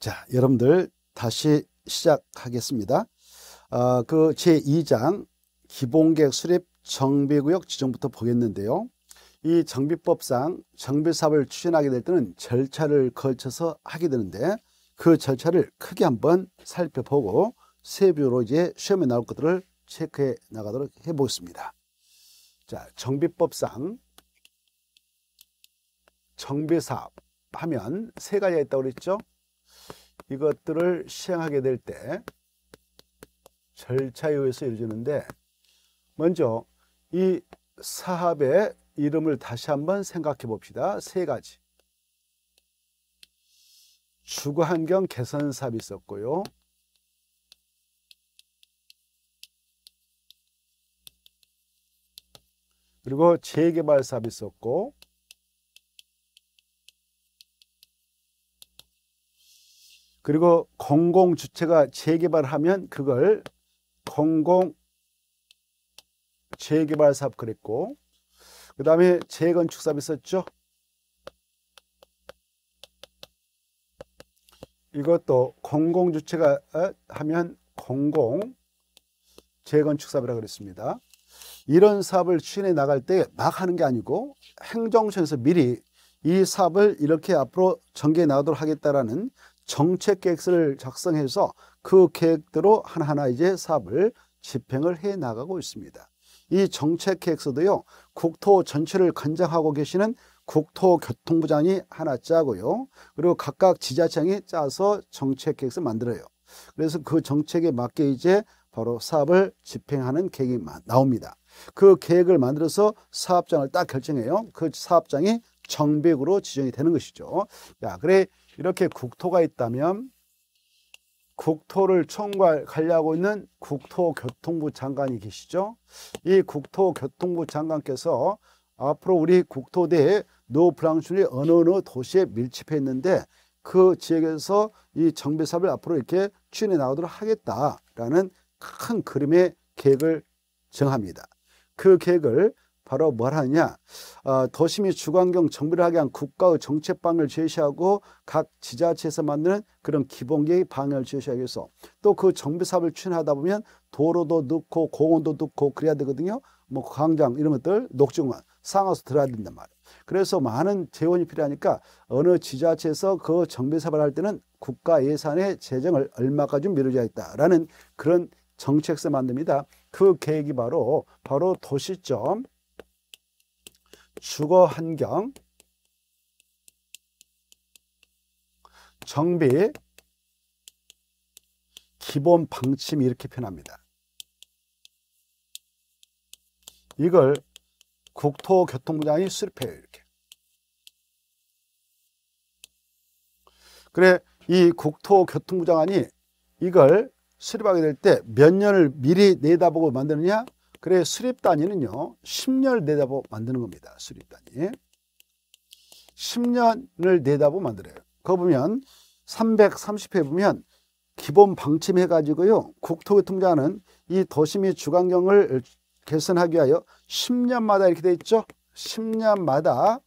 자, 여러분들 다시 시작하겠습니다. 아, 그 제2장 기본계획 수립 정비구역 지정부터 보겠는데요. 이 정비법상 정비사업을 추진하게 될 때는 절차를 걸쳐서 하게 되는데 그 절차를 크게 한번 살펴보고 세부로 이제 시험에 나올 것들을 체크해 나가도록 해보겠습니다. 자, 정비법상 정비사업 하면 세 가지가 있다고 그랬죠? 이것들을 시행하게 될 때 절차에 의해서 이루어지는데 먼저 이 사업의 이름을 다시 한번 생각해 봅시다. 세 가지. 주거환경 개선 사업이 있었고요. 그리고 재개발 사업이 있었고 그리고 공공 주체가 재개발하면 그걸 공공 재개발 사업 그랬고 그 다음에 재건축 사업 있었죠. 이것도 공공 주체가 어, 하면 공공 재건축 사업이라 그랬습니다. 이런 사업을 추진해 나갈 때 막 하는 게 아니고 행정처에서 미리 이 사업을 이렇게 앞으로 전개해 나가도록 하겠다라는 정책 계획서를 작성해서 그 계획대로 하나하나 이제 사업을 집행을 해 나가고 있습니다. 이 정책 계획서도요. 국토 전체를 관장하고 계시는 국토교통부장이 하나 짜고요. 그리고 각각 지자체장이 짜서 정책 계획서 만들어요. 그래서 그 정책에 맞게 이제 바로 사업을 집행하는 계획이 나옵니다. 그 계획을 만들어서 사업장을 딱 결정해요. 그 사업장이 정백으로 지정이 되는 것이죠. 야, 그래 이렇게 국토가 있다면 국토를 총괄하려고 있는 국토교통부 장관이 계시죠. 이 국토교통부 장관께서 앞으로 우리 국토대에 노브랑출이 어느 어느 도시에 밀집해 있는데 그 지역에서 이 정비 사업을 앞으로 이렇게 추진해 나가도록 하겠다라는 큰 그림의 계획을 정합니다. 그 계획을 바로 뭘 하냐 어, 도심이 주관경 정비를 하게 한 국가의 정책방을 제시하고 각 지자체에서 만드는 그런 기본계획 방향을 제시하겠어 또그 정비사업을 추진하다 보면 도로도 넣고 공원도 넣고 그래야 되거든요 뭐 광장 이런 것들 녹지공원 상하수 들어야 된단 말이에요 그래서 많은 재원이 필요하니까 어느 지자체에서 그 정비사업을 할 때는 국가 예산의 재정을 얼마까지 미뤄져겠다라는 그런 정책서 만듭니다 그 계획이 바로 바로 도시점 주거 환경, 정비, 기본 방침이 이렇게 표현합니다. 이걸 국토교통부장이 수립해요. 이렇게. 그래 이 국토교통부장관이 이걸 수립하게 될 때 몇 년을 미리 내다보고 만드느냐? 그래 수립 단위는요. 10년을 내다보 만드는 겁니다. 수립 단위. 10년을 내다보 만들어요. 거 보면 330회 보면 기본 방침 해가지고요. 국토교통부장은 이 도심의 주간경을 개선하기 위하여 10년마다 이렇게 돼 있죠. 10년마다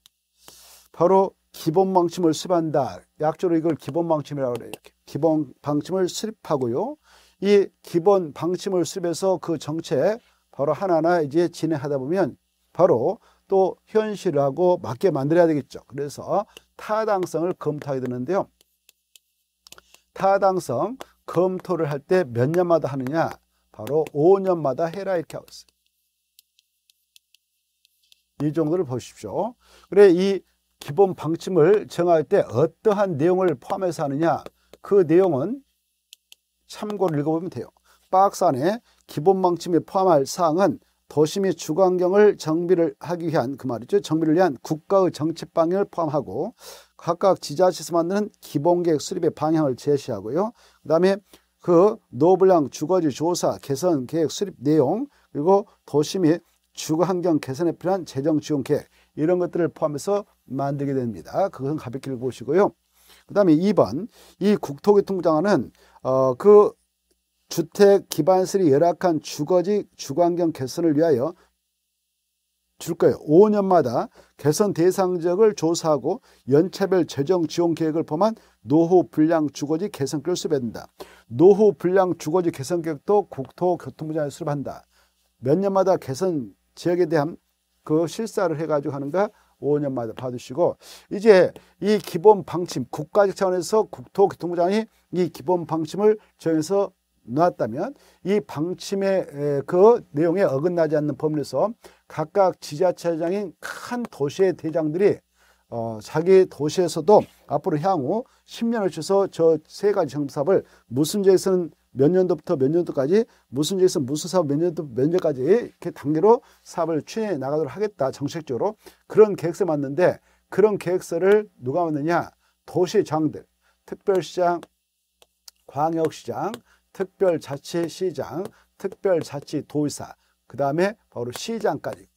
바로 기본 방침을 수립한다. 약조로 이걸 기본 방침이라고 그래요. 기본 방침을 수립하고요. 이 기본 방침을 수립해서 그 정책 바로 하나하나 이제 진행하다 보면 바로 또 현실하고 맞게 만들어야 되겠죠. 그래서 타당성을 검토하게 되는데요. 타당성 검토를 할 때 몇 년마다 하느냐? 바로 5년마다 해라 이렇게 하고 있어요. 이 정도를 보십시오. 그래 이 기본 방침을 정할 때 어떠한 내용을 포함해서 하느냐? 그 내용은 참고를 읽어보면 돼요. 박스 안에 기본 방침에 포함할 사항은 도심이 주거환경을 정비를 하기 위한 그 말이죠. 정비를 위한 국가의 정책 방향을 포함하고 각각 지자체에서 만드는 기본계획 수립의 방향을 제시하고요. 그다음에 그 노블랑 주거지 조사 개선 계획 수립 내용 그리고 도심이 주거 환경 개선에 필요한 재정 지원 계획 이런 것들을 포함해서 만들게 됩니다. 그것은 가볍게 보시고요 그다음에 2번 이 국토교통부 장관은 어, 그 주택 기반시설이 열악한 주거지 주거환경 개선을 위하여 줄 거예요. 5년마다 개선 대상 지역을 조사하고 연차별 재정 지원 계획을 포함한 노후 불량 주거지 개선 계획을 수립한다. 노후 불량 주거지 개선 계획도 국토교통부장에 수립한다. 몇 년마다 개선 지역에 대한 그 실사를 해가지고 하는가 5년마다 받으시고 이제 이 기본 방침 국가적 차원에서 국토교통부장이 이 기본 방침을 정해서 놓았다면이 방침의 그 내용에 어긋나지 않는 범위에서 각각 지자체장인 큰 도시의 대장들이 어, 자기 도시에서도 앞으로 향후 10년을 쳐서 저 세 가지 정사업을 무슨 지에서는 몇 년도부터 몇 년도까지 무슨 지에서 무슨 사업 몇 년도 몇 년까지 이렇게 단계로 사업을 추진해 나가도록 하겠다 정책적으로 그런 계획서 맞는데 그런 계획서를 누가 맞느냐 도시장들 특별시장 광역시장 특별자치시장, 특별자치도의사, 그 다음에 바로 시장까지.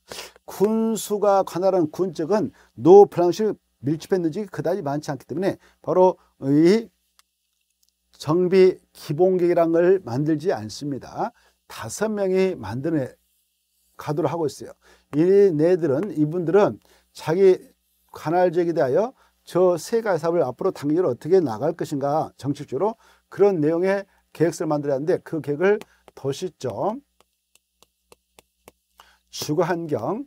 군수가 관할한 군적은 노프랑시 밀집했는지 그다지 많지 않기 때문에 바로 이 정비 기본계획걸 만들지 않습니다. 다섯 명이 만드는 가도를 하고 있어요. 이네들은 이분들은 자기 관할 지역에 대하여 저 세 가사업을 앞으로 당계로 어떻게 나갈 것인가 정책적으로 그런 내용의 계획서를 만들어야 하는데 그 계획을 도시점, 주거환경,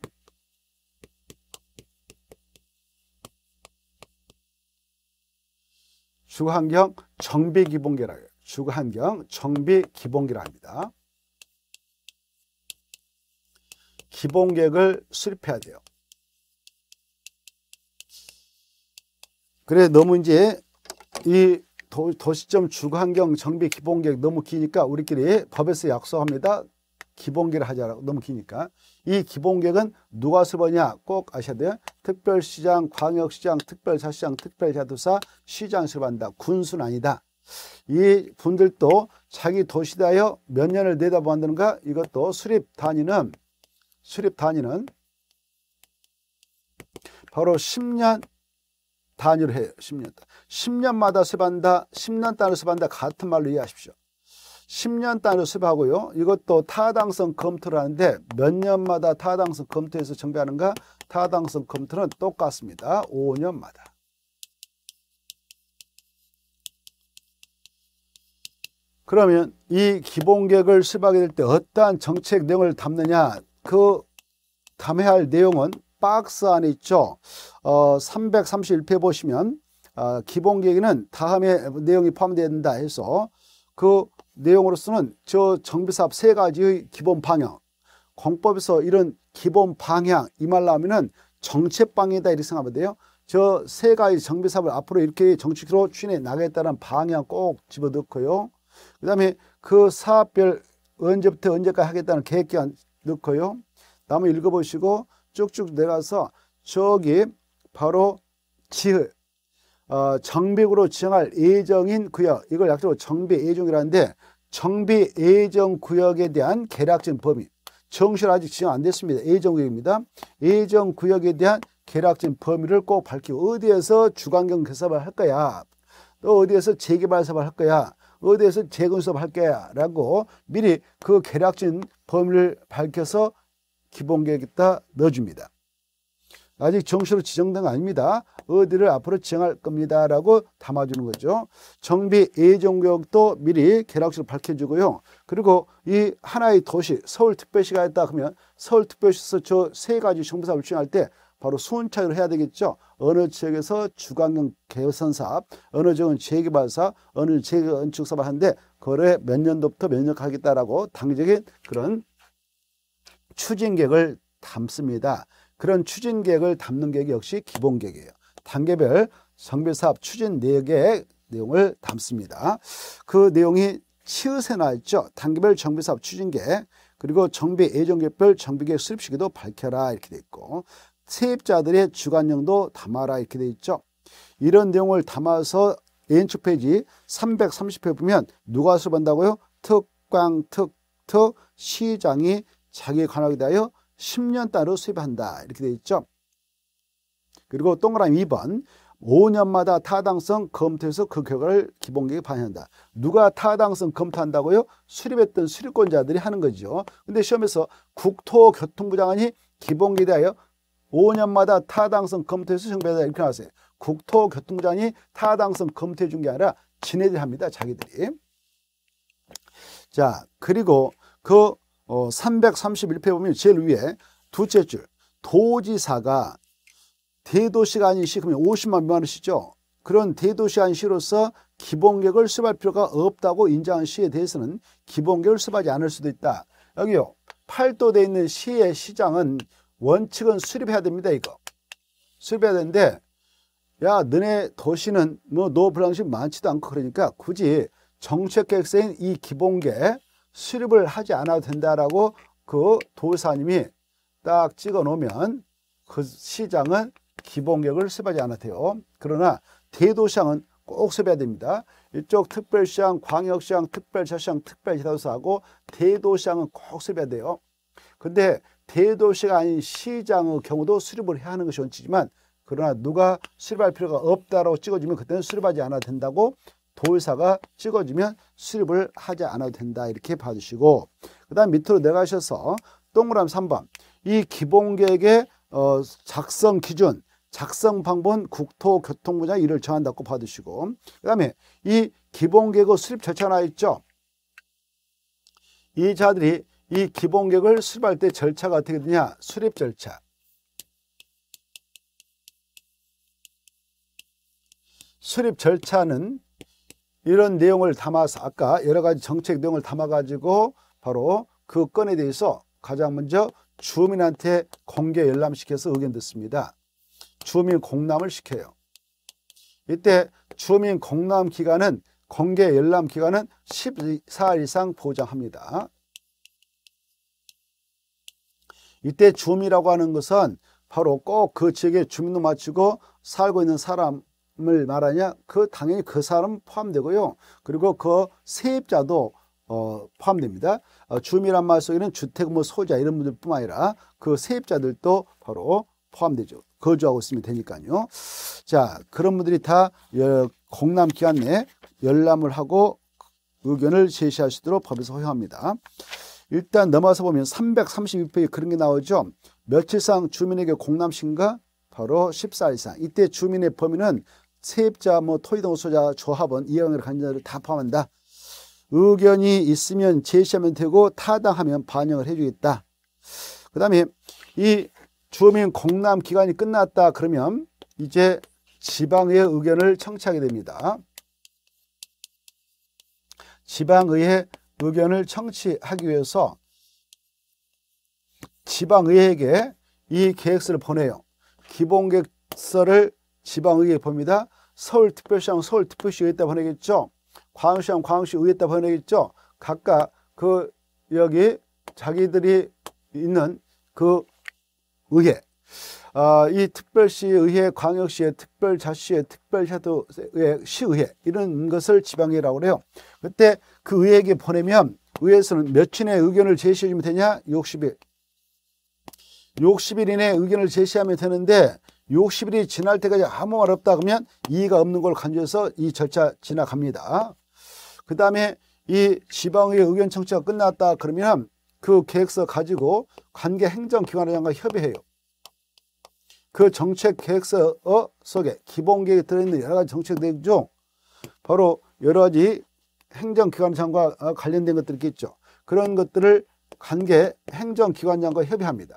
주거환경 정비기본계라고 해요. 주거환경 정비기본계라 합니다. 기본계획을 수립해야 돼요. 그래 너무 이제 이 도, 시점 주거환경 정비 기본계획 너무 기니까 우리끼리 법에서 약속합니다. 기본계획을 하자라고 너무 기니까 이 기본계획은 누가 수보냐 꼭 아셔야 돼요. 특별시장, 광역시장, 특별자시장, 특별자도사, 시장 수반다 군수는 아니다. 이 분들도 자기 도시다여 몇 년을 내다보는가 이것도 수립 단위는 수립 단위는 바로 10년 단위로 해요. 10년. 10년마다 수한다 10년 단위로 수입한다. 같은 말로 이해하십시오. 10년 단위로 수입하고요. 이것도 타당성 검토를 하는데 몇 년마다 타당성 검토해서 정비하는가? 타당성 검토는 똑같습니다. 5년마다. 그러면 이 기본계획을 수립하게 될 때 어떠한 정책 내용을 담느냐 그 담해야 할 내용은 박스 안에 있죠. 어, 331페 보시면 어, 기본 계획에는 다음에 내용이 포함된다 해서 그 내용으로서는 저 정비사업 세 가지의 기본 방향 공법에서 이런 기본 방향 이 말로 하면은 정책방향이다 이렇게 생각하면 돼요. 저 세 가지 정비사업을 앞으로 이렇게 정치로 추진해 나가겠다는 방향 꼭 집어넣고요. 그 다음에 그 사업별 언제부터 언제까지 하겠다는 계획 기간 넣고요. 다음에 읽어보시고 쭉쭉 내려가서 저기 바로 지을 어, 정비구로 지정할 예정인 구역 이걸 약적으로 정비예정이라는데 정비예정구역에 대한 계략적인 범위 정시를 아직 지정 안 됐습니다. 예정구역입니다. 예정구역에 대한 계략적인 범위를 꼭 밝히고 어디에서 주관경 개발을 할 거야 또 어디에서 재개발 사업을 할 거야 어디에서 재건설업할 거야 라고 미리 그 계략적인 범위를 밝혀서 기본 계획에다 넣어줍니다. 아직 정시로 지정된 거 아닙니다. 어디를 앞으로 지정할 겁니다. 라고 담아주는 거죠. 정비 예정구역도 미리 계략시로 밝혀주고요. 그리고 이 하나의 도시, 서울특별시가 있다 하면 서울특별시에서 저 세 가지 정부사 물증할 때 바로 순차로 해야 되겠죠. 어느 지역에서 주관경 개선사업, 어느 지역은 재개발사, 어느 지역은 건축사업 하는데 거래 몇 년도부터 몇년 가겠다라고 당적인 그런 추진객을 담습니다. 그런 추진객을 담는 계객 역시 기본객이에요. 단계별 성별사업 추진 내역의 네 내용을 담습니다. 그 내용이 치읓에 나있죠. 단계별 정비사업 추진계 그리고 정비 예정계획별 정비계획 수립 시기도 밝혀라 이렇게 돼 있고 세입자들의 주관령도 담아라 이렇게 돼 있죠. 이런 내용을 담아서 A인축 페이지 330회 보면 누가 수반다고요? 특광, 특, 특, 시장이 자기의 관할에 대하여 10년 따로 수입한다. 이렇게 되어 있죠. 그리고 동그라미 2번 5년마다 타당성 검토해서 그 결과를 기본계획에 반영한다. 누가 타당성 검토한다고요? 수립했던 수립권자들이 하는 거죠. 근데 시험에서 국토교통부 장관이 기본계에 대하여 5년마다 타당성 검토해서 정비하다 이렇게 나왔어요. 국토교통부 장관이 타당성 검토해 준 게 아니라 지네들이 합니다. 자기들이. 자 그리고 그 어, 331페 보면 제일 위에 두째 줄 도지사가 대도시가 아닌 시 그러면 50만 미만의 시죠. 그런 대도시 안 시로서 기본계획을 수립할 필요가 없다고 인정한 시에 대해서는 기본계획을 수립하지 않을 수도 있다. 여기요. 8도돼 있는 시의 시장은 원칙은 수립해야 됩니다. 이거. 수립해야 되는데 야 너네 도시는 뭐노 불량식 많지도 않고 그러니까 굳이 정책계획서인 이 기본계 수립을 하지 않아도 된다라고 그 도사님이 딱 찍어 놓으면 그 시장은 기본격을 수립하지 않아도 돼요. 그러나 대도시장은 꼭 수립해야 됩니다. 이쪽 특별시장, 광역시장, 특별시장, 특별지도사하고 대도시장은 꼭 수립해야 돼요. 근데 대도시가 아닌 시장의 경우도 수립을 해야 하는 것이 원칙이지만 그러나 누가 수립할 필요가 없다라고 찍어주면 그때는 수립하지 않아도 된다고 돌사가 찍어주면 수립을 하지 않아도 된다 이렇게 봐주시고 그 다음 밑으로 내가셔서 동그라미 3번 이 기본계획의 어, 작성 기준 작성 방법은 국토교통부장 이를 정한다고 봐주시고 그 다음에 이 기본계획의 수립 절차 하나 있죠 이 자들이 이 기본계획을 수립할 때 절차가 어떻게 되냐 수립 절차 수립 절차는 이런 내용을 담아서 아까 여러 가지 정책 내용을 담아가지고 바로 그 건에 대해서 가장 먼저 주민한테 공개 열람시켜서 의견 듣습니다. 주민 공람을 시켜요. 이때 주민 공람 기간은 공개 열람 기간은 14일 이상 보장합니다. 이때 주민이라고 하는 것은 바로 꼭 그 지역의 주민도 마치고 살고 있는 사람 을 말하냐? 그 당연히 그 사람 포함되고요. 그리고 그 세입자도 어, 포함됩니다. 어, 주민란 말 속에는 주택 뭐소자 이런 분들뿐만 아니라 그 세입자들도 바로 포함되죠. 거주하고 있으면 되니까요. 자, 그런 분들이 다 공남 기한 내에 열람을 하고 의견을 제시할 수 있도록 법에서 허용합니다. 일단 넘어서 보면 336페이지 그런 게 나오죠. 며칠상 주민에게 공남신가 바로 14일 이상. 이때 주민의 범위는 세입자, 뭐 토이동소자, 조합원, 이양을 간자를 다 포함한다. 의견이 있으면 제시하면 되고 타당하면 반영을 해주겠다. 그 다음에 이 주민 공람 기간이 끝났다 그러면 이제 지방의 의견을 청취하게 됩니다. 지방의회 의견을 청취하기 위해서 지방의회에게 이 계획서를 보내요. 기본계획서를 지방의회에 봅니다. 서울특별시장 서울특별시의회에다 보내겠죠. 광역시하 광역시의회에다 보내겠죠. 각각 그 여기 자기들이 있는 그 의회 아, 이 특별시의회, 광역시의 특별자치의 특별샤도의 시의회 이런 것을 지방회라고 그래요. 그때 그 의회에게 보내면 의회에서는 며칠 내에 의견을 제시해주면 되냐? 60일. 60일 이내 에 의견을 제시하면 되는데 60일이 지날 때까지 아무 말 없다 그러면 이의가 없는 걸 간주해서 이 절차 지나갑니다. 그 다음에 이 지방의 의견 청취가 끝났다 그러면 그 계획서 가지고 관계 행정기관장과 협의해요. 그 정책 계획서 속에 기본 계획에 들어있는 여러 가지 정책 내용 중 바로 여러 가지 행정기관장과 관련된 것들이 있겠죠. 그런 것들을 관계 행정기관장과 협의합니다.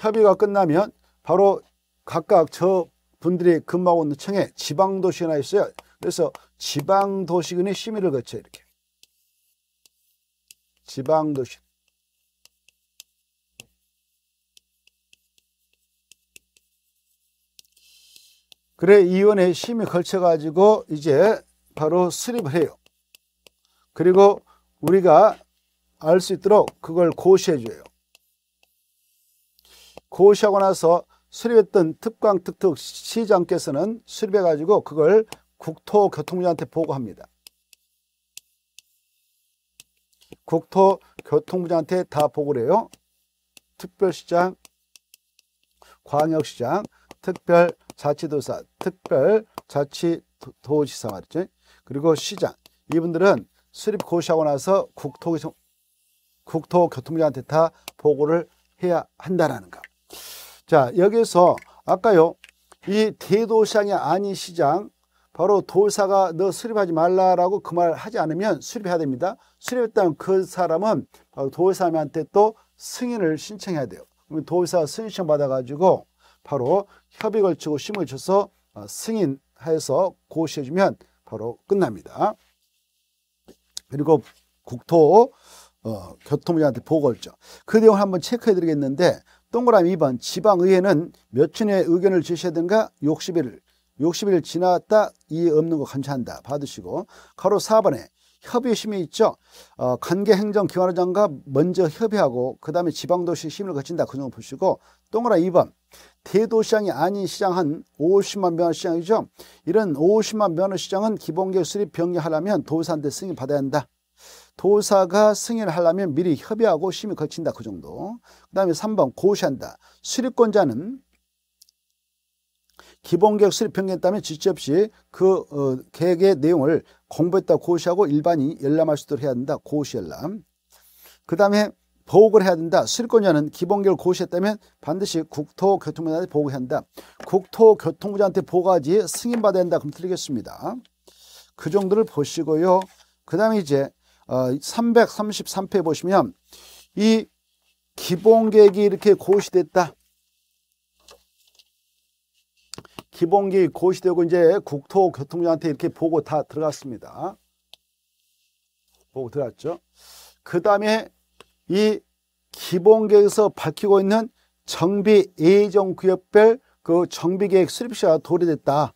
협의가 끝나면 바로 각각 저 분들이 근무하고 있는 층에 지방도시나 있어요. 그래서 지방도시군의 심의를 거쳐 이렇게. 지방도시. 그래 위원회 심의 걸쳐 가지고 이제 바로 수립을 해요. 그리고 우리가 알 수 있도록 그걸 고시해 줘요. 고시하고 나서 수립했던 특강 특특 시장께서는 수립해 가지고 그걸 국토교통부한테 장 보고합니다. 국토교통부한테 장다 보고를 해요. 특별시장, 광역시장, 특별자치도사, 특별자치도시사 말이죠. 그리고 시장 이분들은 수립 고시하고 나서 국토, 국토교통부한테 장다 보고를 해야 한다라는 것. 자, 여기서 아까요. 이 대도시장이 아닌 시장 바로 도사가 너 수립하지 말라라고 그 말 하지 않으면 수립해야 됩니다. 수립했다면 그 사람은 바로 도사님한테또 승인을 신청해야 돼요. 그럼 도의사 승인청 받아가지고 바로 협의 을치고 심을 쳐서 어, 승인해서 고시해주면 바로 끝납니다. 그리고 국토 어, 교통부장한테 보고 걸죠. 그 내용을 한번 체크해 드리겠는데 동그라미 2번 지방의회는 몇주 내에 의견을 제시하든가 60일, 60일 지났다 이해 없는 거 감사한다 받으시고 가로 4번에 협의심이 있죠. 어, 관계행정기관장과 먼저 협의하고 그 다음에 지방도시 심을 거친다 그 정도 보시고 동그라미 2번 대도시장이 아닌 시장 한 50만 면허 시장이죠. 이런 50만 면허 시장은 기본계획 수립 변경하려면 도산대 승인 받아야 한다. 도사가 승인을 하려면 미리 협의하고 심의 거친다 그 정도 그 다음에 3번 고시한다 수립권자는 기본계획 수립 변경에따면 지체 없이 그 어, 계획의 내용을 공부했다 고시하고 일반이 열람할 수 있도록 해야 된다 고시 열람 그 다음에 보고를 해야 된다 수립권자는 기본계획을 고시했다면 반드시 국토교통부한테 보고해야 한다 국토교통부한테 장 보고하지 승인받아야 한다 그럼 틀리겠습니다 그 정도를 보시고요 그 다음에 이제 333페 어, 보시면 이 기본계획이 이렇게 고시됐다. 기본계획 고시되고 이제 국토교통부한테 이렇게 보고 다 들어갔습니다. 보고 들어갔죠. 그 다음에 이 기본계획에서 밝히고 있는 정비 예정 구역별 그 정비계획 수립시가 도래됐다.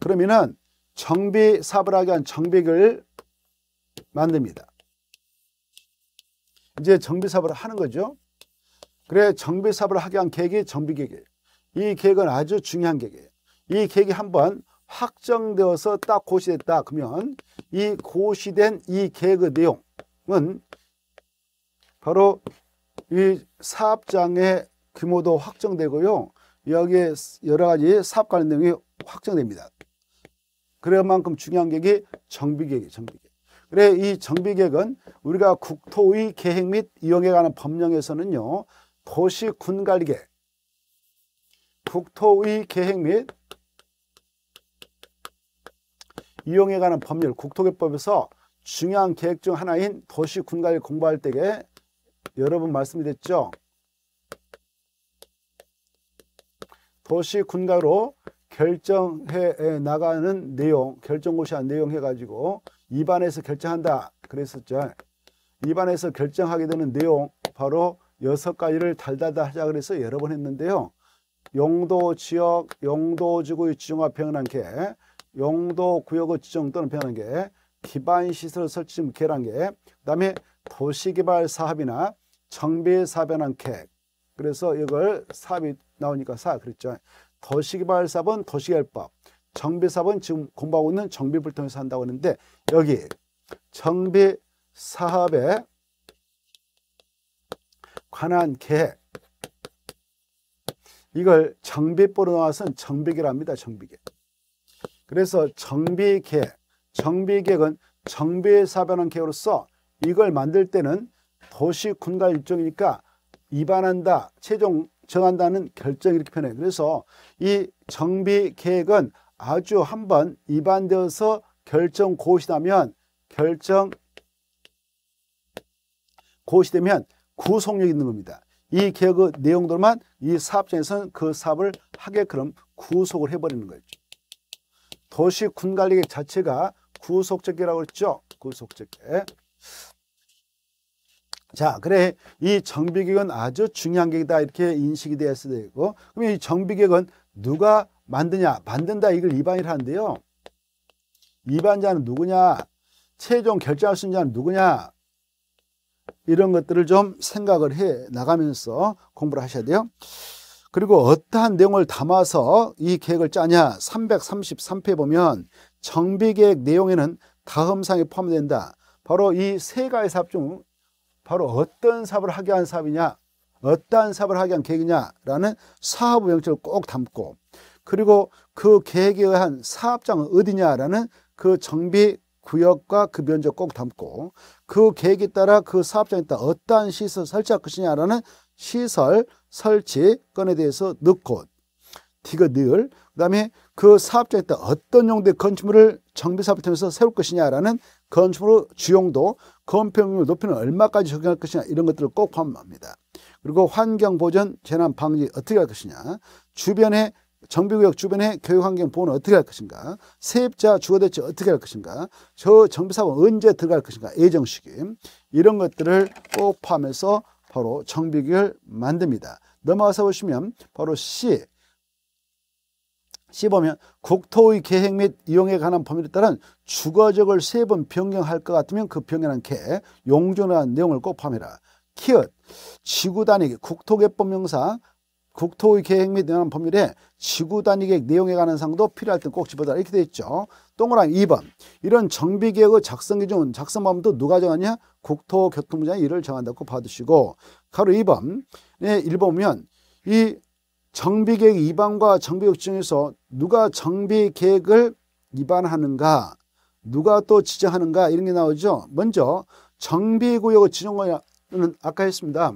그러면은 정비 사업을 하기 위한 정비를 만듭니다. 이제 정비 사업을 하는 거죠. 그래 정비 사업을 하게 한 계획이 정비 계획이에요. 이 계획은 아주 중요한 계획이에요. 이 계획이 한번 확정되어서 딱 고시됐다 그러면 이 고시된 이 계획의 내용은 바로 이 사업장의 규모도 확정되고요. 여기에 여러 가지 사업 관련 내용이 확정됩니다. 그래만큼 중요한 계획이 정비계획이에요. 정비 그래 이 정비계획은 우리가 국토의 계획 및 이용에 관한 법령에서는요. 도시 군관리계, 국토의 계획 및 이용에 관한 법률, 국토계법에서 중요한 계획 중 하나인 도시 군관리 공부할 때에 여러 분 말씀이 됐죠. 도시 군가로 결정해 나가는 내용, 결정고시한 내용 해가지고 입안에서 결정한다 그랬었죠. 입안에서 결정하게 되는 내용 바로 여섯 가지를 달달다 하자 그래서 여러 번 했는데요. 용도 지역, 용도 지구의 지정과 표현한 게, 용도 구역의 지정 또는 표현한 게, 기반 시설 설치 및 계란 게, 그다음에 도시 개발 사업이나 정비 사변한 계획. 그래서 이걸 사업이 나오니까 사 그랬죠. 도시 개발 사업은 도시개발법, 정비 사업은 지금 공부하고 있는 정비불 통해서 한다고 하는데 여기 정비 사업에 관한 계획 이걸 정비법으로 나와서는 정비계랍니다. 정비계. 그래서 정비계획, 정비계획은 정비사변한 계획으로서 이걸 만들 때는 도시 군가 일정이니까입반한다 최종 정한다는 결정 이렇게 표현해. 그래서 이 정비계획은 아주 한번 입안되어서 결정 고시 나면 결정 고시 되면 구속력이 있는 겁니다. 이개약의 내용들만 이 사업장에서는 그 사업을 하게끔 구속을 해버리는 거죠. 도시 군관리계 자체가 구속적계라고 했죠. 구속적계. 자, 그래 이 정비계획은 아주 중요한 계획이다 이렇게 인식이 되었어야 되고 그럼 이 정비계획은 누가 만드냐 만든다 이걸 이반이라 하는데요. 이반자는 누구냐 최종 결정할 수 있는 자는 누구냐 이런 것들을 좀 생각을 해 나가면서 공부를 하셔야 돼요. 그리고 어떠한 내용을 담아서 이 계획을 짜냐 333페 보면 정비계획 내용에는 다음 사항이 포함된다. 바로 이 세 가지 사업 중 바로 어떤 사업을 하게 한 사업이냐 어떠한 사업을 하게 한 계획이냐라는 사업 영역을 꼭 담고 그리고 그 계획에 의한 사업장은 어디냐라는 그 정비 구역과 그 면적 꼭 담고 그 계획에 따라 그 사업장에 따라 어떠한 시설 설치할 것이냐라는 시설 설치 건에 대해서 넣고 디귿늘 그다음에 그 사업장에 따라 어떤 용도의 건축물을 정비 사업을 통해서 세울 것이냐라는 건축물 주용도 건폐율 높이는 얼마까지 적용할 것이냐 이런 것들을 꼭 포함합니다. 그리고 환경 보전 재난 방지 어떻게 할 것이냐 주변에 정비구역 주변의 교육환경 보호는 어떻게 할 것인가 세입자 주거 대책 어떻게 할 것인가 저 정비사업 언제 들어갈 것인가 예정 시기 이런 것들을 꼭 포함해서 바로 정비구역을 만듭니다 넘어가서 보시면 바로 C C 보면 국토의 계획 및 이용에 관한 범위에 따른 주거적을 세 번 변경할 것 같으면 그 변경한 계 용존한 내용을 꼭 포함해라. 키읔 지구 단위 국토개법 명사 국토의 계획 및내합 법률에 지구 단위 계획 내용에 관한 사항도 필요할 때 꼭 집어달라 이렇게 돼 있죠. 동그라미 2번 이런 정비 계획의 작성 기준 작성 방법도 누가 정하냐? 국토교통부장이 이를 정한다고 봐두시고 가로 2번 에 예, 1번 보면 이 정비 계획 위번과 정비 계획 중에서 누가 정비 계획을 위반하는가 누가 또 지정하는가 이런 게 나오죠. 먼저 정비구역 을지정권는 아까 했습니다.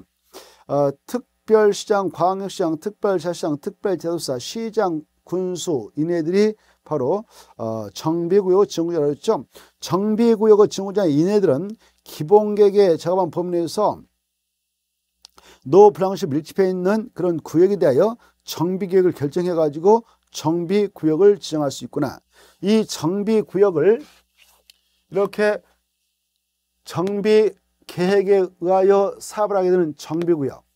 어, 특 특별시장, 광역시장, 특별자치장, 특별제도사, 시장, 군수 이네들이 바로 어, 정비구역 증후자라고 했죠. 정비구역의 증후자인 이네들은 기본계획의 작업한 범위 내에서 노브랑시 밀집해 있는 그런 구역에 대하여 정비계획을 결정해 가지고 정비구역을 지정할 수 있구나. 이 정비구역을 이렇게 정비계획에 의하여 사업을 하게 되는 정비구역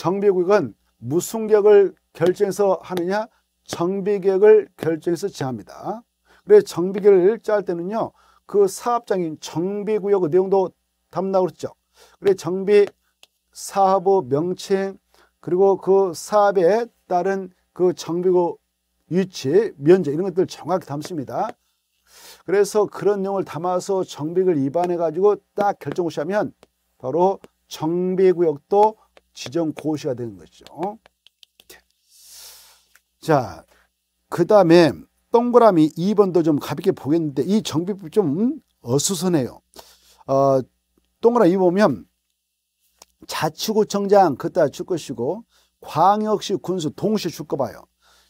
정비구역은 무슨 계획을 결정해서 하느냐? 정비계획을 결정해서 제합니다. 그래서 정비계획을 짤 때는요. 그 사업장인 정비구역 의 내용도 담나고 그죠 그래 정비 사업의 명칭 그리고 그 사업에 따른 그 정비구 위치, 면적 이런 것들 정확히 담습니다. 그래서 그런 내용을 담아서 정비를 입안해 가지고 딱 결정 없 하면 바로 정비구역도 지정 고시가 되는 것이죠. 어? 자, 그 다음에 동그라미 2번도 좀 가볍게 보겠는데 이 정비법 좀 어수선해요. 어, 동그라미 보면 자치구청장 그따 줄 것이고 광역시 군수 동시 에 줄거 봐요.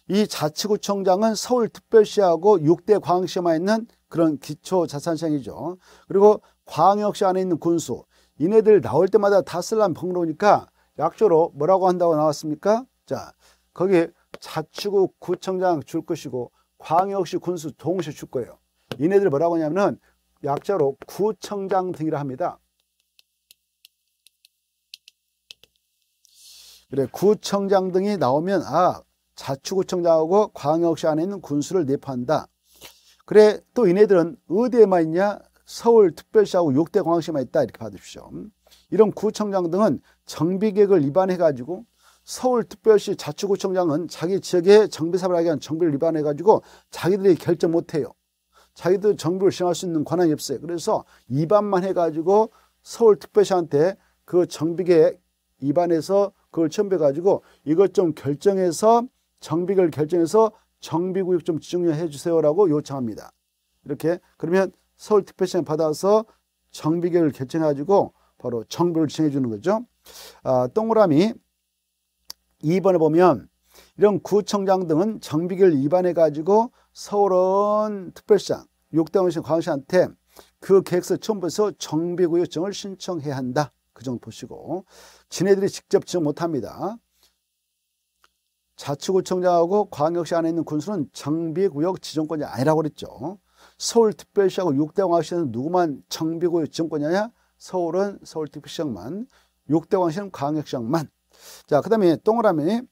이 자치구청장은 서울특별시하고 6대 광역시만 있는 그런 기초자산시장이죠. 그리고 광역시 안에 있는 군수 이네들 나올 때마다 다 쓰려면 번거로우니까 약조로 뭐라고 한다고 나왔습니까? 자, 거기 자치구 구청장 줄 것이고 광역시 군수 동시 줄 거예요. 이네들 뭐라고 하냐면은 약자로 구청장 등이라 합니다. 그래 구청장 등이 나오면 아 자치구청장하고 광역시 안에 있는 군수를 내포한다. 그래 또 이네들은 어디에만 있냐? 서울특별시하고 6대 광역시만 있다 이렇게 받으십시오. 이런 구청장 등은 정비계획을 위반해가지고 서울특별시 자치구청장은 자기 지역에 정비사업을 하기한 위 정비를 위반해가지고 자기들이 결정 못해요. 자기들 정비를 시행할 수 있는 권한이 없어요. 그래서 위반만 해가지고 서울특별시한테 그 정비계획 위반해서 그걸 첨부해가지고 이것 좀 결정해서 정비를 결정해서 정비구역 좀 지정해 주세요라고 요청합니다. 이렇게 그러면 서울특별시장 받아서 정비계획을 결정해가지고 바로 정비를 지정해 주는 거죠. 어, 동그라미 2번에 보면 이런 구청장 등은 정비기를 위반해 가지고 서울은 특별시장, 육대원시 광역시한테 그 계획서 첨부해서 정비구 역증을 신청해야 한다. 그 정도 보시고 지네들이 직접 지정 못합니다. 자치구청장하고 광역시 안에 있는 군수는 정비구역 지정권이 아니라고 그랬죠. 서울특별시하고 육대 광역시는 누구만 정비구역 지정권이냐? 서울은 서울특별시장만 6대왕 시는 광역시장만. 자, 그 다음에 동그라미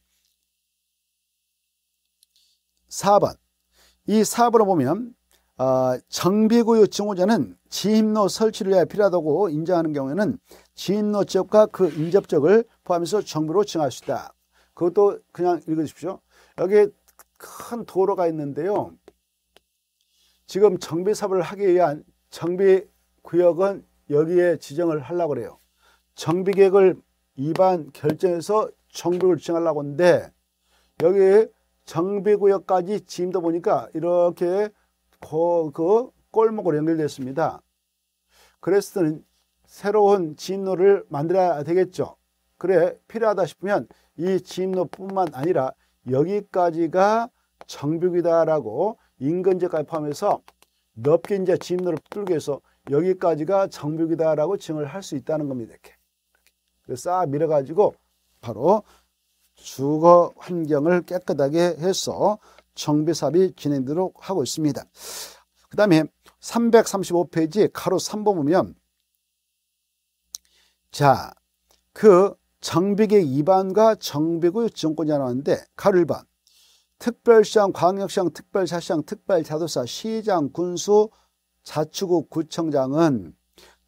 4번. 이 4번을 보면 어, 아, 정비구역 증후자는 지임로 설치를 위해 필요하다고 인정하는 경우에는 지임로 지역과 그 인접 지을 포함해서 정비로 증할 수 있다. 그것도 그냥 읽어주십시오. 여기큰 도로가 있는데요. 지금 정비 사업을 하기 위한 정비 구역은 여기에 지정을 하려고 그래요. 정비계획을 위반 결정해서 정비를 지정하려고 하는데 여기 정비구역까지 지임도 보니까 이렇게 그, 그 골목으로 연결됐습니다. 그랬을 때는 새로운 지임로를 만들어야 되겠죠. 그래 필요하다 싶으면 이 지임로뿐만 아니라 여기까지가 정비구이다라고 인근지까지 포함해서 넓게 이제 지임로를 뚫기 해서 여기까지가 정비구이다라고 증을 할 수 있다는 겁니다. 이렇게. 그 쌓아 밀어가지고 바로 주거 환경을 깨끗하게 해서 정비 사업이 진행되도록 하고 있습니다. 그 다음에 335페이지 가로 3번 보면 자, 그 정비계 2반과 정비구 정권이 나왔는데 가로 1번 특별시장, 광역시장, 특별사시장, 특별자도사, 시장, 군수, 자치구, 구청장은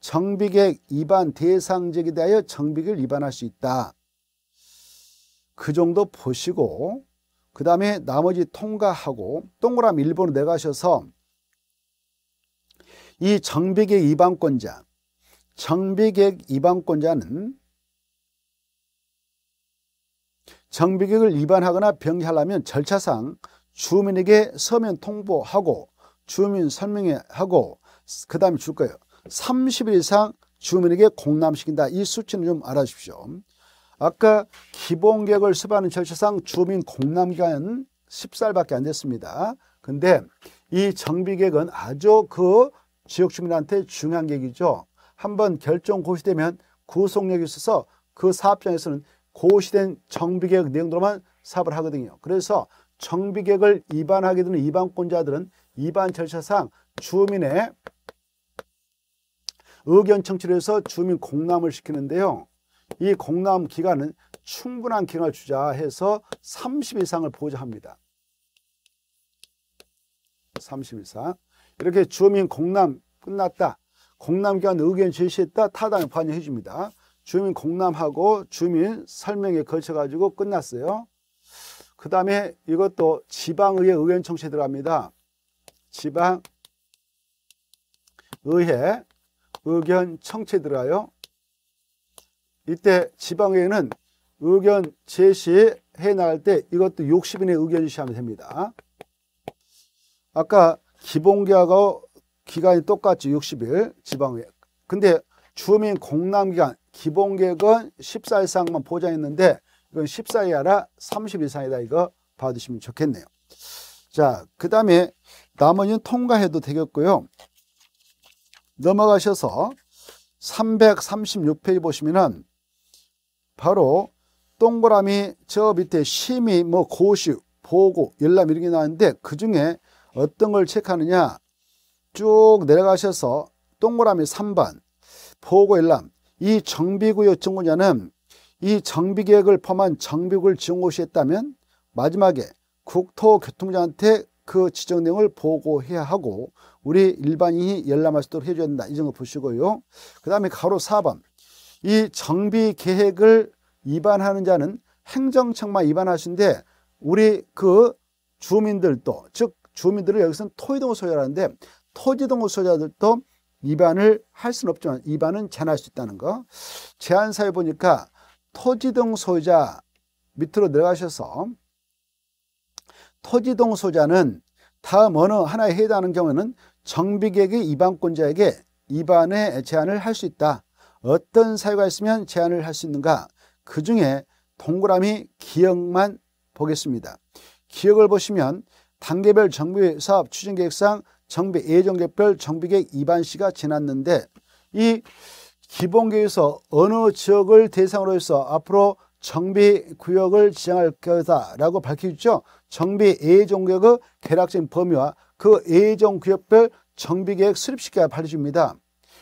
정비계획 위반 대상직에 대하여 정비계획을 위반할 수 있다. 그 정도 보시고 그 다음에 나머지 통과하고 동그라미 1번으로 내가셔서 이 정비계획 위반권자 정비계획 위반권자는 정비계획을 위반하거나 병행하려면 절차상 주민에게 서면 통보하고 주민 설명회하고 그 다음에 줄 거예요. 30일 이상 주민에게 공람시킨다. 이 수치는 좀 알아주십시오. 아까 기본계획을 수반하는 절차상 주민 공람기간은 10살밖에 안 됐습니다. 근데 이 정비계획은 아주 그 지역 주민한테 중요한 계획이죠. 한번 결정 고시되면 구속력이 있어서 그 사업장에서는 고시된 정비계획 내용으로만 사업을 하거든요. 그래서 정비계획을 위반하게 되는 위반권자들은 위반 절차상 주민의 의견 청취를 해서 주민 공람을 시키는데요. 이 공람 기간은 충분한 기간을 주자 해서 30 이상을 보좌합니다. 30 이상. 이렇게 주민 공람 끝났다. 공람 기간 의견 제시했다. 타당히 반영해 줍니다. 주민 공람하고 주민 설명에 걸쳐 가지고 끝났어요. 그 다음에 이것도 지방의회 의견 청취 들어갑니다. 지방의회 의견 청취들어여 이때 지방회는 의견 제시해 나갈 때 이것도 60인의 의견 제시하면 됩니다. 아까 기본기하고 기간이 똑같이 60일 지방회 근데 주민 공람기간 기본계획은 14 이상만 보장했는데 이건 14 이하라 30 이상이다 이거 봐주시면 좋겠네요. 자, 그 다음에 나머지는 통과해도 되겠고요. 넘어가셔서 336페이지 보시면은 바로 동그라미 저 밑에 심의, 뭐 고시, 보고, 열람 이렇게 나왔는데 그 중에 어떤 걸 체크하느냐 쭉 내려가셔서 동그라미 3번 보고 열람 이 정비구역 증거자는이 정비계획을 포함한 정비구역을지은 곳이 했다면 마지막에 국토교통부한테 그 지정 내용을 보고해야 하고 우리 일반인이 열람할 수 있도록 해줘야 된다. 이 정도 보시고요. 그 다음에 가로 4번. 이 정비 계획을 위반하는 자는 행정청만 위반하신데 우리 그 주민들도 즉 주민들을 여기서는 토지동록소유라는데토지동록 소유자들도 위반을 할 수는 없지만 위반은 제한할 수 있다는 거. 제한 사유 보니까 토지동 소유자 밑으로 내려가셔서 토지동 소유자는 다음 어느 하나에 해당하는 경우에는 정비객이 이반권자에게 이반의 제한을 할 수 있다. 어떤 사유가 있으면 제안을할 수 있는가? 그 중에 동그라미 기억만 보겠습니다. 기억을 보시면 단계별 정비 사업 추진 계획상 정비 예정 계획별 정비계획 이반 시가 지났는데 이 기본 계획에서 어느 지역을 대상으로 해서 앞으로 정비 구역을 지정할 거다라고 밝히죠. 정비 예정 구역의 개략적인 범위와 그 예정 구역별 정비계획 수립시켜가발려집니다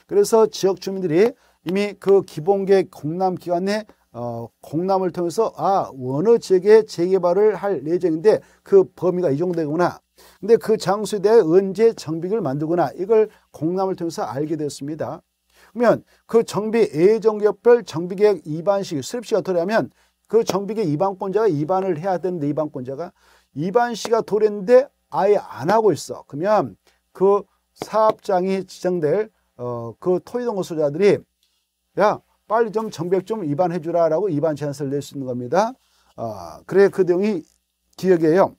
그래서 지역 주민들이 이미 그 기본계획 공람 기간에 어, 공람을 통해서 아 어느 지역에 재개발을 할 예정인데 그 범위가 이 정도 되구나. 근데 그 장소에 대해 언제 정비를 만들거나 이걸 공람을 통해서 알게 되었습니다. 그러면 그 정비 예정기업별 정비계획 이반식 수립시가 도래하면 그 정비계획 이반권자가 이반을 해야 되는데 이반권자가 이반시가 도래했는데 아예 안 하고 있어. 그러면 그 사업장이 지정될 어, 그 토의동거소자들이 야 빨리 좀 정백 좀 입안해 주라라고 입안 제안서를 낼 수 있는 겁니다. 어, 그래 그 내용이 기억이에요.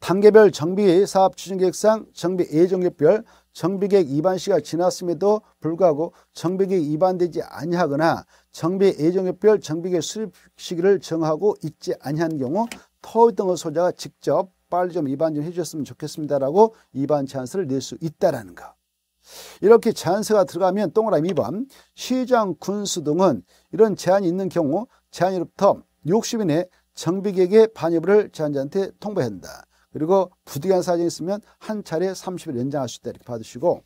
단계별 정비 사업 추진 계획상 정비 예정계별 정비계획 입안 시가 지났음에도 불구하고 정비계획 입안되지 아니하거나 정비 예정계별 정비계획 수립 시기를 정하고 있지 아니한 경우 토의 등의 소자가 직접 빨리 좀 입안 좀 해주셨으면 좋겠습니다라고 입안 찬스를 낼 수 있다라는 거. 이렇게 제한가 들어가면 동그라미 2번 시장 군수 등은 이런 제한이 있는 경우 제한일로부터 60일 내 정비객의 반입을 제한자한테 통보한다. 그리고 부득이한 사정이 있으면 한 차례 30일 연장할 수 있다 이렇게 받으시고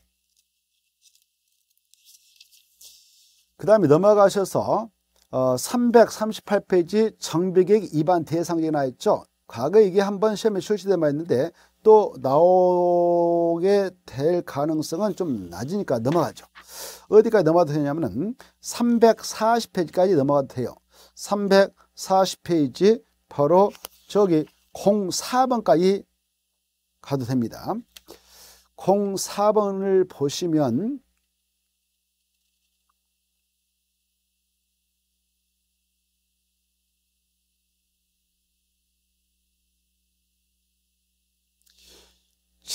그 다음에 넘어가셔서 어, 338페이지 정비객 입안 대상이 나 있죠. 과거에 이게 한 번 시험에 출제된 바 있는데 또 나오게 될 가능성은 좀 낮으니까 넘어가죠. 어디까지 넘어가도 되냐면은 340페이지까지 넘어가도 돼요. 340페이지 바로 저기 04번까지 가도 됩니다. 04번을 보시면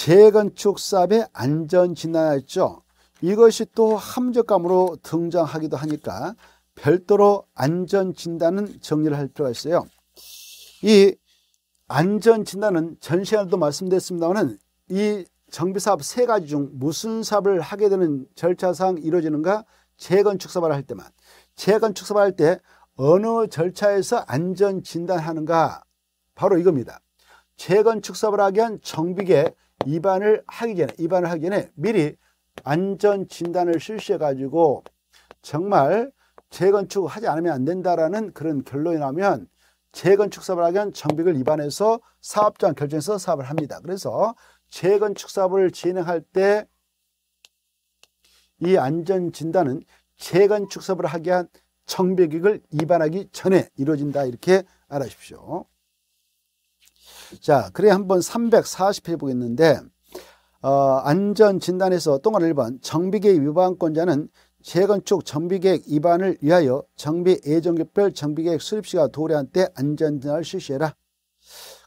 재건축 사업의 안전 진단했죠. 이것이 또 함적감으로 등장하기도 하니까 별도로 안전 진단은 정리를 할 필요가 있어요. 이 안전 진단은 전 시간에도 말씀드렸습니다만은 이 정비사업 세 가지 중 무슨 사업을 하게 되는 절차상 이루어지는가? 재건축 사업을 할 때만. 재건축 사업을 할 때 어느 절차에서 안전 진단하는가? 바로 이겁니다. 재건축 사업을 하기 위한 정비계 입안을 하기 전에 입안을 하기 전에 미리 안전 진단을 실시해 가지고 정말 재건축하지 않으면 안 된다라는 그런 결론이 나면 재건축 사업을 하기 위한 정비를 입안해서 사업장 결정해서 사업을 합니다. 그래서 재건축 사업을 진행할 때 이 안전 진단은 재건축 사업을 하기 위한 정비기획을 입안하기 전에 이루어진다 이렇게 알아십시오. 자, 그래 한번 340회 보겠는데 어, 안전진단에서 동안 1번 정비계획 위반권자는 재건축 정비계획 위반을 위하여 정비 예정급별 정비계획 수립시가 도래한 때 안전진단을 실시해라.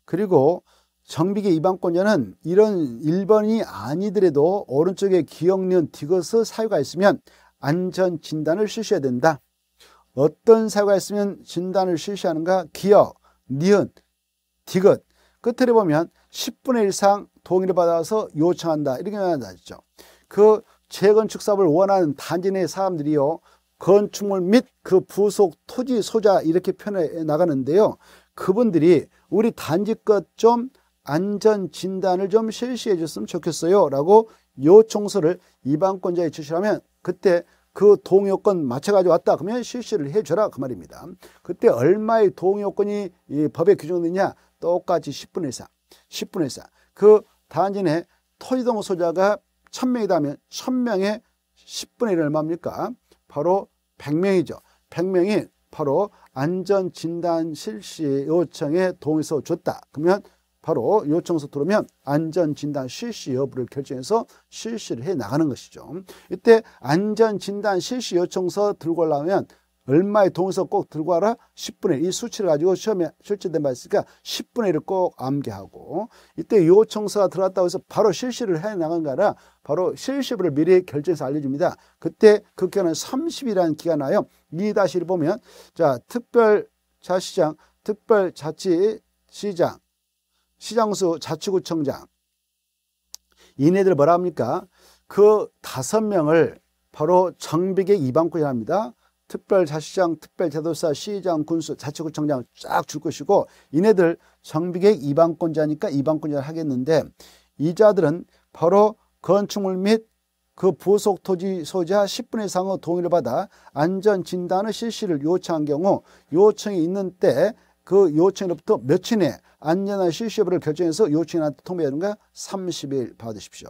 그리고 정비계획 위반권자는 이런 1번이 아니더라도 오른쪽에 기억년 디귿의 사유가 있으면 안전진단을 실시해야 된다. 어떤 사유가 있으면 진단을 실시하는가? 기억, 니은, 디귿, 끝에 보면 10분의 1 이상 동의를 받아서 요청한다 이렇게 나와있죠. 그 재건축 사업을 원하는 단지 내 사람들이요. 건축물 및 그 부속 토지 소자 이렇게 표현해 나가는데요. 그분들이 우리 단지 것좀 안전 진단을 좀 실시해 줬으면 좋겠어요. 라고 요청서를 이방권자에 제시하면 그때 그동요건 맞춰가지고 왔다 그러면 실시를 해줘라 그 말입니다. 그때 얼마의 동요건이 법에 규정되냐 똑같이 10분의 4, 10분의 4. 그 단지내 토지동 소자가 1000명이다 면 1000명의 10분의 1은 얼마입니까? 바로 100명이죠. 100명이 바로 안전진단 실시 요청에 동의서 줬다. 그러면 바로 요청서 들어오면 안전진단 실시 여부를 결정해서 실시를 해 나가는 것이죠. 이때 안전진단 실시 요청서 들고 올라오면 얼마의 동서 꼭 들고 와라? 10분의 1. 이 수치를 가지고 시험에 출제된 바 있으니까 10분의 1을 꼭 암기하고 이때 요청서가 들어왔다고 해서 바로 실시를 해나간 거라 바로 실시부를 미리 결정해서 알려줍니다. 그때 그 기간은 30이라는 기간하여 2-1을 보면 자 특별자시장, 특별자치시장, 시장수 자치구청장 이네들 뭐라 합니까? 그 다섯 명을 바로 정비계 이방구이합니다 특별자치장, 시 특별제도사, 시장, 군수, 자치구청장 쫙 줄 것이고 이네들 정비계획 이방권자니까 이방권자를 하겠는데 이자들은 바로 건축물 및 그 부속 토지 소유자 10분 의상의 동의를 받아 안전 진단의 실시를 요청한 경우 요청이 있는 때 그 요청으로부터 며칠 내 안전한 실시 여부를 결정해서 요청인한테 통보하는 가 30일 받으십시오.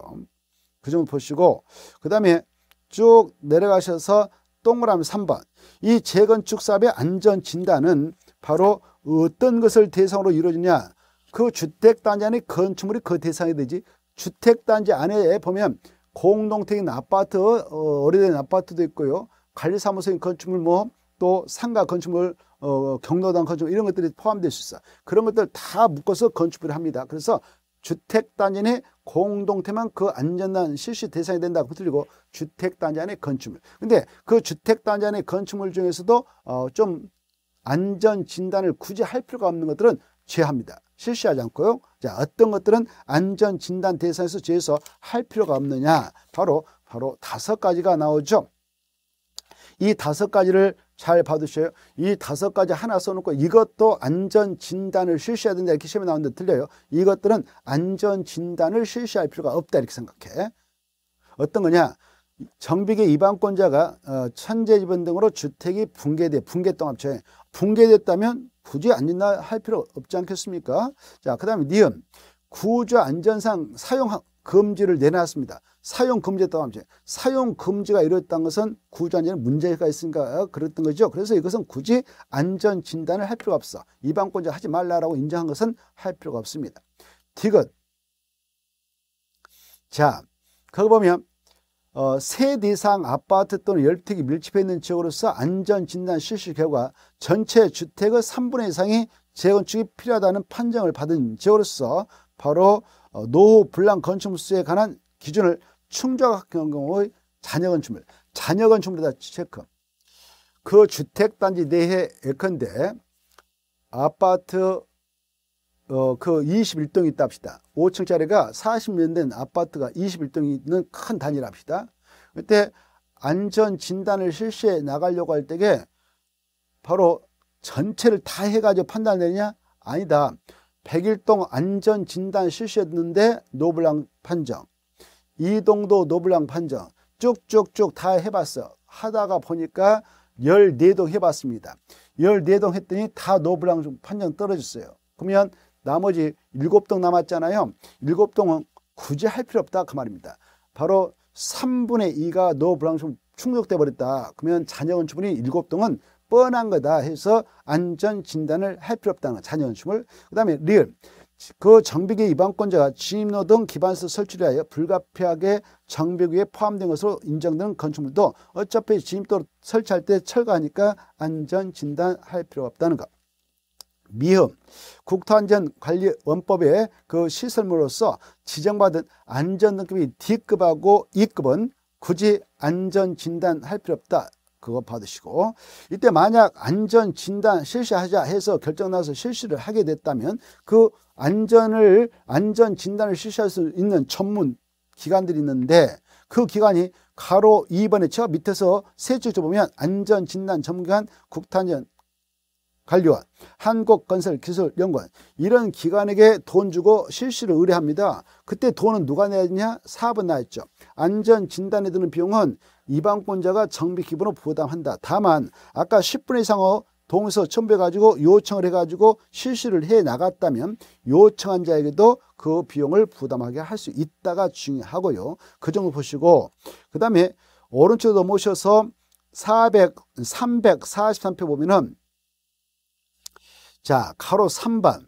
그 점을 보시고 그 다음에 쭉 내려가셔서 동그라미 3번 이 재건축 사업의 안전 진단은 바로 어떤 것을 대상으로 이루어지냐 그 주택단지 안에 건축물이 그 대상이 되지 주택단지 안에 보면 공동택인 아파트 어, 린이된 아파트도 있고요 관리사무소인 건축물 뭐 또 상가 건축물 어, 경로당 건축물 이런 것들이 포함될 수 있어 그런 것들 다 묶어서 건축을 합니다 그래서 주택단지 내 공동태만 그 안전한 실시 대상이 된다고 붙들리고 주택 단지안의 건축물. 근데 그 주택 단지안의 건축물 중에서도 어, 좀 안전 진단을 굳이 할 필요가 없는 것들은 제합니다 실시하지 않고요. 자, 어떤 것들은 안전 진단 대상에서 제외해서 할 필요가 없느냐? 바로 바로 다섯 가지가 나오죠. 이 다섯 가지를 잘받으셔요이 다섯 가지 하나 써놓고 이것도 안전진단을 실시해야 된다 이렇게 시험에 나오는데 틀려요. 이것들은 안전진단을 실시할 필요가 없다 이렇게 생각해. 어떤 거냐. 정비계 이방권자가 어, 천재지변 등으로 주택이 붕괴돼 붕괴동합체 붕괴됐다면 굳이 안전할 필요 없지 않겠습니까? 자, 그 다음에 니은 구조 안전상 사용 금지를 내놨습니다. 사용 금지했다고 하면 사용 금지가 이루어졌다는 것은 구조안전에 문제가 있으니까 그랬던 거죠. 그래서 이것은 굳이 안전 진단을 할 필요가 없어. 이방권자 하지 말라라고 인정한 것은 할 필요가 없습니다. 디귿. 자, 거기 보면 어, 세대 상 아파트 또는 열택이 밀집해 있는 지역으로서 안전 진단 실시 결과 전체 주택의 3분의 이상이 재건축이 필요하다는 판정을 받은 지역으로서 바로 어, 노후 불량 건축물수에 관한 기준을 충족 경우의 잔여 건축물, 잔여 건축물에다 체크. 그 주택단지 내에 예컨대 아파트 어, 그 21동이 있다 합시다. 5층짜리가 40년 된 아파트가 21동이 있는 큰 단위라 합시다. 그때 안전 진단을 실시해 나가려고 할 때에 바로 전체를 다 해가지고 판단되냐? 아니다. 101동 안전 진단 실시했는데 노블랑 판정. 이동도 노블랑 판정 쭉쭉쭉 다 해봤어. 하다가 보니까 14동 해봤습니다. 14동 했더니 다 노블랑 판정 떨어졌어요. 그러면 나머지 7동 남았잖아요. 7동은 굳이 할 필요 없다 그 말입니다. 바로 3분의 2가 노블랑 좀 충족돼 버렸다. 그러면 잔여 건축분이 7동은 뻔한 거다 해서 안전 진단을 할 필요 없다는 잔여 건축물. 그 다음에 리을 그정비기입안권자가 진입로 등 기반서 설치를 하여 불가피하게 정비기에 포함된 것으로 인정되는 건축물도 어차피 진입도로 설치할 때 철거하니까 안전진단할 필요가 없다는 것. 미흡 국토안전관리원법의 그 시설물로서 지정받은 안전등급이 D급하고 E급은 굳이 안전진단할 필요 없다. 그거 받으시고 이때 만약 안전 진단 실시하자 해서 결정나서 실시를 하게 됐다면 그 안전을 안전 진단을 실시할 수 있는 전문 기관들이 있는데 그 기관이 가로 2번에 저 밑에서 세줄 줘보면 안전 진단 전문기관 국탄전 관리원, 한국건설기술연구원 이런 기관에게 돈 주고 실시를 의뢰합니다. 그때 돈은 누가 내냐? 사업은 나였죠. 안전진단에 드는 비용은 이방권자가 정비기부로 부담한다. 다만 아까 10분 이상 어 동의서 첨부해가지고 요청을 해가지고 실시를 해 나갔다면 요청한 자에게도 그 비용을 부담하게 할 수 있다가 중요하고요. 그 정도 보시고 그 다음에 오른쪽으로 넘어오셔서 400, 343표 보면은 자 가로 3번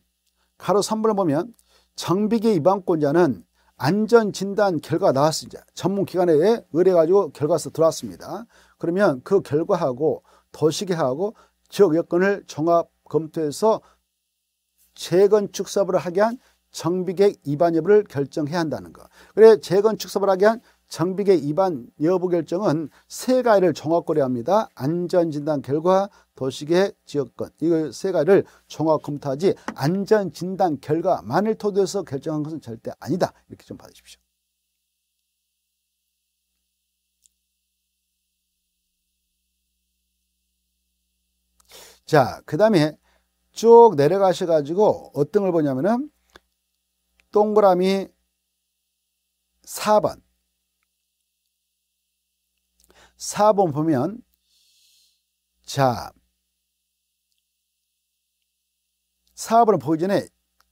가로 3번을 보면 정비계 이방권자는 안전 진단 결과 나왔습니다. 전문 기관에 의뢰 가지고 결과서 들어왔습니다. 그러면 그 결과하고 도시계하고 지역 여건을 종합 검토해서 재건축 사업을 하게 한 정비계획 위반 여부를 결정해야 한다는 것. 그래 재건축 사업을 하게 한 정비계 위반 여부 결정은 세 가지를 종합고려합니다. 안전진단 결과, 도시계, 지역권 이걸 세 가지를 종합 검토하지 안전 진단 결과만을 토대로 해서 결정한 것은 절대 아니다. 이렇게 좀 받으십시오. 자, 그 다음에 쭉 내려가셔가지고 어떤 걸 보냐면은 동그라미 4번 4번 보면 자 4번을 보기 전에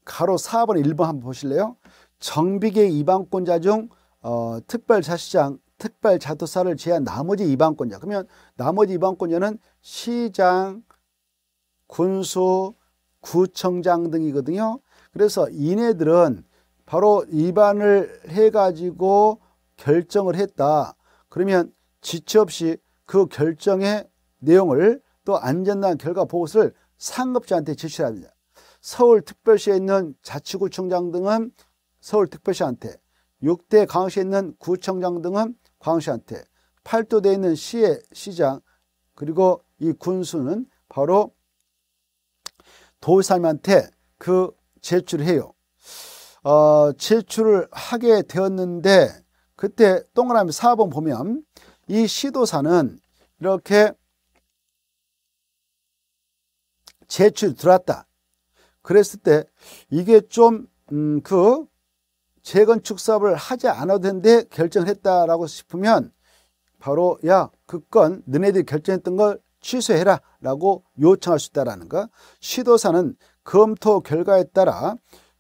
가로 4번 1번 한번 보실래요? 정비계 이방권자 중 어, 특별자시장 특별자도사를 제한 나머지 이방권자 그러면 나머지 이방권자는 시장, 군수, 구청장 등이거든요. 그래서 이네들은 바로 위반을 해가지고 결정을 했다. 그러면 지체 없이 그 결정의 내용을 또안전한 결과 보고서를 상급자한테 제출합니다. 서울특별시에 있는 자치구청장 등은 서울특별시한테 6대 광역시에 있는 구청장 등은 광역시한테 8도되어 있는 시의 시장 그리고 이 군수는 바로 도의사님한테 그 제출을 해요. 어, 제출을 하게 되었는데 그때 동그라미 4번 보면 이 시도사는 이렇게 제출 들어왔다. 그랬을 때 이게 좀그 음 그 재건축 사업을 하지 않아도 되는데 결정했다라고 싶으면 바로 야그건 너네들이 결정했던 걸 취소해라 라고 요청할 수 있다라는 거 시도사는 검토 결과에 따라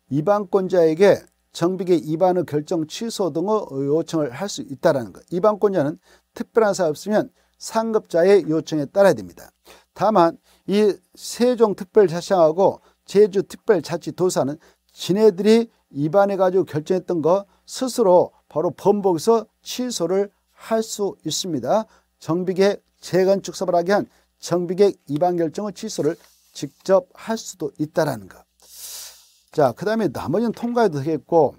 이방권자에게 정비계 이반의 결정 취소 등의 요청을 할 수 있다는 라거 이반권자는 특별한 사업 이 없으면 상급자의 요청에 따라야 됩니다. 다만 이 세종특별자치하고 제주특별자치도사는 지네들이 입안해 가지고 결정했던 거 스스로 바로 번복에서 취소를 할 수 있습니다. 정비계 재건축 사업을 하게 한 정비계 입안 결정을 취소를 직접 할 수도 있다라는 거. 자, 그 다음에 나머지는 통과해도 되겠고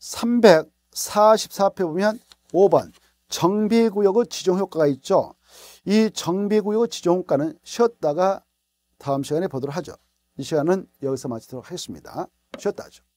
344표 보면 5번 정비구역의 지정효과가 있죠. 이 정비구역 지정효과는 쉬었다가 다음 시간에 보도록 하죠. 이 시간은 여기서 마치도록 하겠습니다. 쉬었다 하죠.